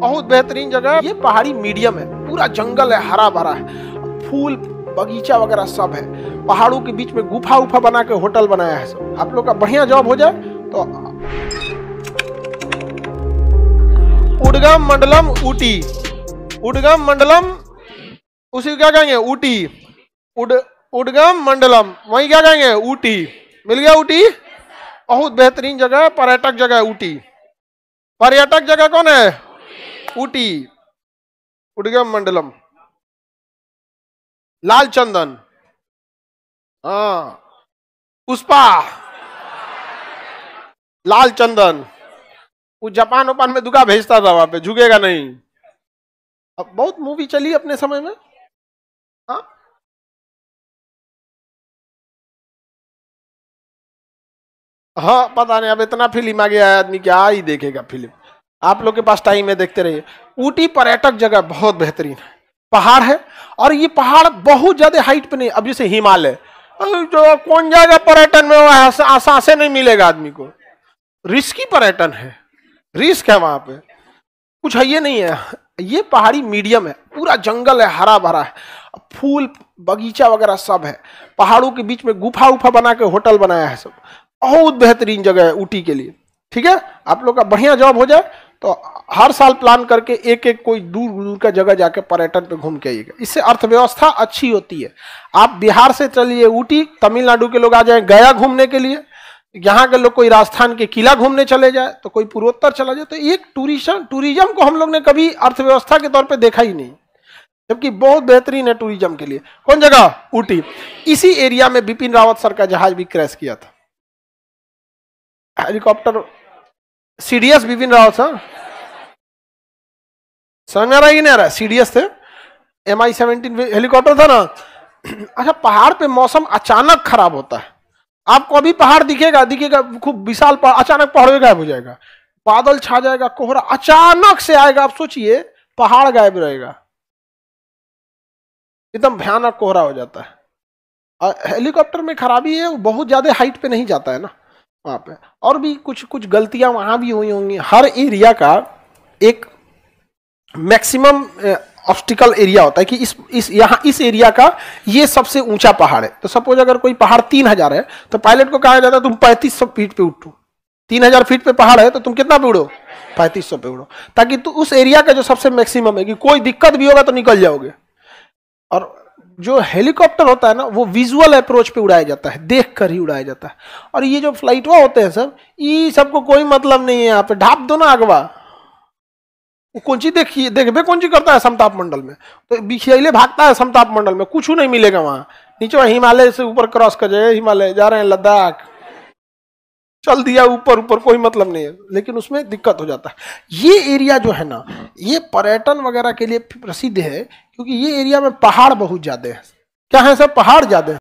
बहुत बेहतरीन जगह है ये पहाड़ी मीडियम है पूरा जंगल है हरा भरा है फूल बगीचा वगैरह सब है पहाड़ों के बीच में गुफा उफा बना के होटल बनाया है सब आप लोग का बढ़िया जॉब हो जाए तो उडगम मंडलम ऊटी उडगम मंडलम उसी क्या कहेंगे ऊटी उडगम मंडलम वही क्या कहेंगे ऊटी मिल गया ऊटी बहुत बेहतरीन जगह है पर्यटक जगह है ऊटी पर्यटक जगह कौन है ऊटी उडगम मंडलम लाल चंदन हाँ पुष्पा लाल चंदन वो जापान उपान में दुगा भेजता था वहां पे झुकेगा नहीं अब बहुत मूवी चली अपने समय में हाँ हाँ पता नहीं अब इतना फिल्म आ गया आदमी क्या ही देखेगा फिल्म आप लोग के पास टाइम है देखते रहिए ऊटी पर्यटक जगह बहुत बेहतरीन है पहाड़ है और ये पहाड़ बहुत ज्यादा हाइट पे नहीं अब जैसे हिमालय जो कौन जाएगा पर्यटन में आसा से नहीं मिलेगा आदमी को रिस्की पर्यटन है रिस्क है वहां पे कुछ है ये नहीं है ये पहाड़ी मीडियम है पूरा जंगल है हरा भरा है फूल बगीचा वगैरह सब है पहाड़ों के बीच में गुफा उफा बना के होटल बनाया है सब बहुत बेहतरीन जगह है ऊटी के लिए ठीक है आप लोग का बढ़िया जॉब हो जाए तो हर साल प्लान करके एक एक कोई दूर दूर का जगह जाके पर्यटन पे घूम के आइएगा इससे अर्थव्यवस्था अच्छी होती है आप बिहार से चलिए ऊटी तमिलनाडु के लोग आ जाए गया घूमने के लिए यहाँ के लोग कोई राजस्थान के किला घूमने चले जाए तो कोई पूर्वोत्तर चला जाए तो एक टूरिज्म टूरिज्म को हम लोग ने कभी अर्थव्यवस्था के तौर पर देखा ही नहीं जबकि बहुत बेहतरीन है टूरिज्म के लिए कौन जगह ऊटी इसी एरिया में बिपिन रावत सर का जहाज भी क्रैश किया था helicopter CDS Bipin Rawat sir समझ में आ रहा है नहीं आ रहा है सीडीएस थे एम आई सेवनटीन हेलीकॉप्टर था ना अच्छा पहाड़ पे मौसम अचानक खराब होता है आपको अभी पहाड़ दिखेगा दिखेगा खूब विशाल पहाड़ अचानक पहाड़ गायब हो जाएगा बादल छा जाएगा कोहरा अचानक से आएगा आप सोचिए पहाड़ गायब रहेगा एकदम भयानक कोहरा हो जाता है हेलीकॉप्टर में खराबी है बहुत ज्यादा हाइट पे नहीं जाता है ना वहाँ पे और भी कुछ कुछ गलतियाँ वहाँ भी हुई होंगी हर एरिया का एक मैक्सिमम ऑप्टिकल एरिया होता है कि इस इस यहाँ इस एरिया का ये सबसे ऊंचा पहाड़ है तो सपोज अगर कोई पहाड़ तीन हजार है तो पायलट को कहा जाता है तुम पैंतीस सौ फीट पे उठो तीन हजार फीट पे पहाड़ है तो तुम कितना पे उड़ो पैंतीस सौ पे उड़ो ताकि तू उस एरिया का जो सबसे मैक्सिमम है कि कोई दिक्कत भी होगा तो निकल जाओगे और जो हेलीकॉप्टर होता है ना वो विजुअल अप्रोच पे उड़ाया जाता है देख कर ही उड़ाया जाता है और ये जो फ्लाइटवा होते हैं सब ये सबको कोई मतलब नहीं है यहाँ पे ढाप दो ना अगवा कौन चीज देखिए देखबे कौन चीज करता है समताप मंडल में तो बिखियाले भागता है समताप मंडल में कुछ नहीं मिलेगा वहाँ नीचे हिमालय से ऊपर क्रॉस कर जाए हिमालय जा रहे हैं लद्दाख चल दिया ऊपर ऊपर कोई मतलब नहीं है लेकिन उसमें दिक्कत हो जाता है ये एरिया जो है ना ये पर्यटन वगैरह के लिए प्रसिद्ध है क्योंकि ये एरिया में पहाड़ बहुत ज़्यादा है क्या है सर पहाड़ ज़्यादा है